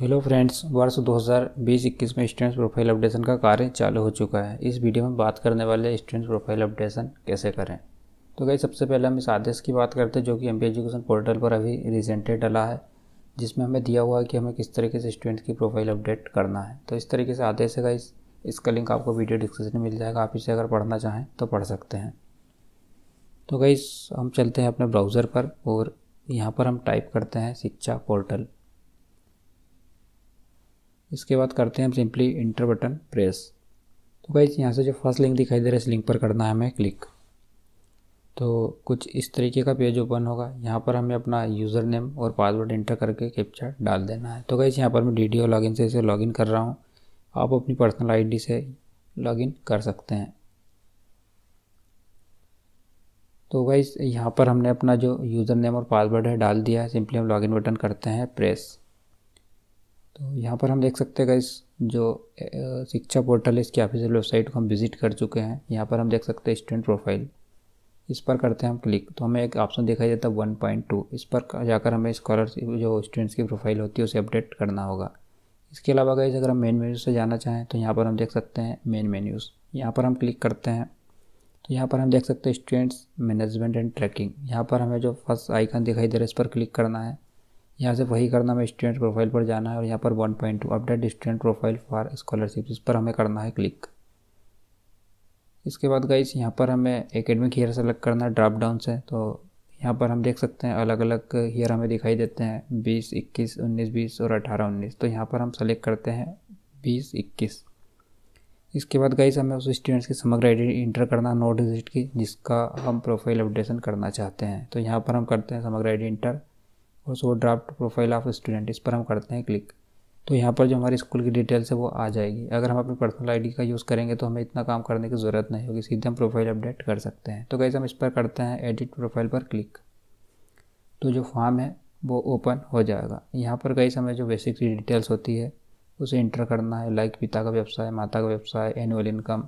hello friends वर्ष 2021 में students profile updation का कार्य चालू हो चुका है इस वीडियो में बात करने वाले स्टूडेंट्स प्रोफाइल अपडेशन कैसे करें तो गई सबसे पहले हम इस आदेश की बात करते हैं जो कि एम एजुकेशन पोर्टल पर अभी रिसेंटली डला है जिसमें हमें दिया हुआ है कि हमें किस तरीके से स्टूडेंट्स की प्रोफाइल अपडेट करना है तो इस तरीके से आदेश है गाइस इसका लिंक आपको वीडियो डिस्क्रिप्शन में मिल जाएगा आप इसे अगर पढ़ना चाहें तो पढ़ सकते हैं तो गाइस हम चलते हैं अपने ब्राउज़र पर और यहाँ पर हम टाइप करते हैं शिक्षा पोर्टल इसके बाद करते हैं हम सिंपली इंटर बटन प्रेस तो गाइज यहाँ से जो फर्स्ट लिंक दिखाई दे रहा है इस लिंक पर करना है हमें क्लिक तो कुछ इस तरीके का पेज ओपन होगा यहाँ पर हमें अपना यूज़र नेम और पासवर्ड इंटर करके कैप्चर डाल देना है तो गाइज यहाँ पर मैं डी डी लॉगिन से इसे लॉगिन कर रहा हूँ आप अपनी पर्सनल डी से लॉगिन कर सकते हैं तो गाइज यहाँ पर हमने अपना जो यूज़र नेम और पासवर्ड है डाल दिया है सिंपली हम लॉगिन बटन करते हैं प्रेस तो यहाँ पर हम देख सकते हैं इस जो शिक्षा पोर्टल है इसकी ऑफिशियल वेबसाइट को हम विजिट कर चुके हैं यहाँ पर हम देख सकते हैं स्टूडेंट प्रोफाइल इस पर करते हैं हम क्लिक तो हमें एक ऑप्शन दिखाई देता है वन पॉइंट टू इस पर जाकर हमें स्कॉलरशिप जो स्टूडेंट्स की प्रोफाइल होती है उसे अपडेट करना होगा इसके अलावा गई अगर हम मेन मेन्यू से जाना चाहें तो यहाँ पर हम देख सकते हैं मेन मेन्यूज़ यहाँ पर हम क्लिक करते हैं तो यहाँ पर हम देख सकते हैं स्टूडेंट्स मैनेजमेंट एंड ट्रैकिंग यहाँ पर हमें जो फर्स्ट आइकन दिखाई दे रहा है इस पर क्लिक करना है यहाँ से वही करना हमें स्टूडेंट प्रोफाइल पर जाना है और यहाँ पर one point two update student profile for scholarship इस पर हमें करना है क्लिक इसके बाद गाइस यहाँ पर हमें एकेडमिक ईयर सेलेक्ट करना है ड्राप डाउन से तो यहाँ पर हम देख सकते हैं अलग अलग हीयर हमें दिखाई देते हैं बीस इक्कीस उन्नीस बीस और अठारह उन्नीस तो यहाँ पर हम सेलेक्ट करते हैं बीस इक्कीस इसके बाद गाइस हमें उस स्टूडेंट्स की समग्र डी इंटर करना है नोट डिजिट की जिसका हम प्रोफाइल अपडेशन करना चाहते हैं तो यहाँ पर हम करते हैं समग्र डी इंटर और so draft profile of student इस पर हम करते हैं क्लिक तो यहाँ पर जो हमारी स्कूल की डिटेल्स है वो आ जाएगी अगर हम अपनी पर्सनल आईडी का यूज़ करेंगे तो हमें इतना काम करने की ज़रूरत नहीं होगी सीधे हम प्रोफाइल अपडेट कर सकते हैं तो कैसे हम इस पर करते हैं एडिट प्रोफाइल पर क्लिक तो जो फॉर्म है वो ओपन हो जाएगा यहाँ पर कई समय जो बेसिक डिटेल्स होती है उसे इंटर करना है लाइक पिता का व्यवसाय माता का व्यवसाय एनुअल इनकम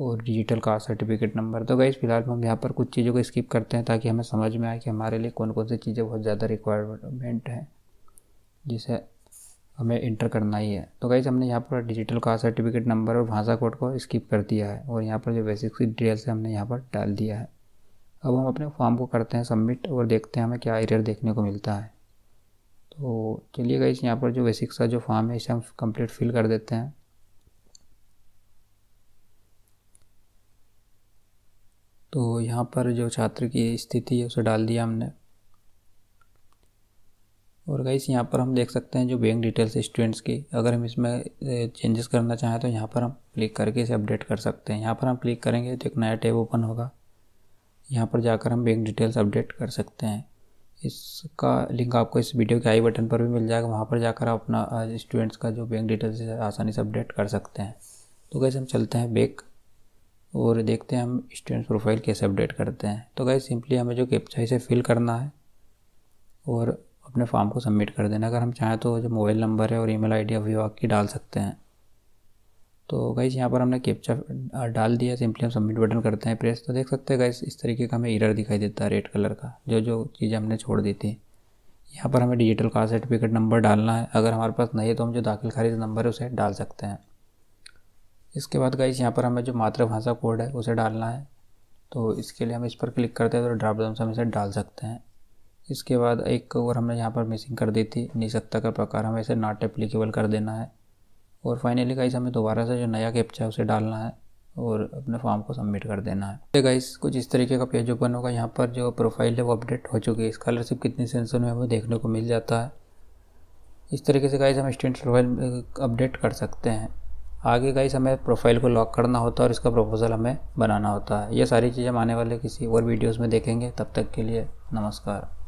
और डिजिटल कास्ट सर्टिफिकेट नंबर तो गई फिलहाल हम यहाँ पर कुछ चीज़ों को स्किप करते हैं ताकि हमें समझ में आए कि हमारे लिए कौन कौन सी चीज़ें बहुत ज़्यादा रिक्वायरमेंट हैं जिसे हमें इंटर करना ही है तो गई हमने यहाँ पर डिजिटल कास्ट सर्टिफिकेट नंबर और भाषा कोड को स्किप कर दिया है और यहाँ पर जो बेसिक डिटेल्स है हमने यहाँ पर डाल दिया है अब हम अपने फॉर्म को करते हैं सबमिट और देखते हैं हमें क्या एरियर देखने को मिलता है तो चलिए गई यहाँ पर जो बेसिक सा जो फॉर्म है इसे हम कंप्लीट फिल कर देते हैं तो यहाँ पर जो छात्र की स्थिति है उसे डाल दिया हमने और गाइस यहाँ पर हम देख सकते हैं जो बैंक डिटेल्स स्टूडेंट्स की अगर हम इसमें चेंजेस करना चाहें तो यहाँ पर हम क्लिक करके इसे अपडेट कर सकते हैं यहाँ पर हम क्लिक करेंगे तो एक नया टैब ओपन होगा यहाँ पर जाकर हम बैंक डिटेल्स अपडेट कर सकते हैं इसका लिंक आपको इस वीडियो के आई बटन पर भी मिल जाएगा वहाँ पर जाकर आप अपना स्टूडेंट्स का जो बैंक डिटेल्स आसानी से अपडेट कर सकते हैं तो कैसे हम चलते हैं बैंक और देखते हैं हम स्टूडेंट प्रोफाइल कैसे अपडेट करते हैं तो गाइज सिंपली हमें जो कैप्चा इसे फिल करना है और अपने फॉर्म को सबमिट कर देना अगर हम चाहें तो जो मोबाइल नंबर है और ईमेल आईडी विभाग की डाल सकते हैं तो गाइज यहाँ पर हमने कैप्चा डाल दिया सिंपली हम सबमिट बटन करते हैं प्रेस तो देख सकते हैं गाइज इस तरीके का हमें इरर दिखाई देता है रेड कलर का जो जो चीज़ें हमने छोड़ दी थी यहाँ पर हमें डिजिटल कास्ट सर्टिफिकेट नंबर डालना है अगर हमारे पास नहीं है तो हम जो दाखिल खारिज नंबर है उसे डाल सकते हैं इसके बाद गाइस यहाँ पर हमें जो मातृभाषा कोड है उसे डालना है तो इसके लिए हम इस पर क्लिक करते हैं तो ड्राप डाउन से हम इसे डाल सकते हैं इसके बाद एक और हमने यहाँ पर मिसिंग कर दी थी निसत्ता का प्रकार हमें इसे नॉट एप्लीकेबल कर देना है और फाइनली गाइस हमें दोबारा से जो नया कैप्चा है उसे डालना है और अपने फॉर्म को सबमिट कर देना है गाइस तो कुछ इस तरीके का पेज ओपन होगा यहाँ पर जो प्रोफाइल है वो अपडेट हो चुकी है स्कॉलरशिप कितनी सेंसन में हमें देखने को मिल जाता है इस तरीके से गाइस हम स्टूडेंट प्रोफाइल अपडेट कर सकते हैं आगे का इस हमें प्रोफाइल को लॉक करना होता है और इसका प्रपोजल हमें बनाना होता है ये सारी चीज़ें हम आने वाले किसी और वीडियोज़ में देखेंगे तब तक के लिए नमस्कार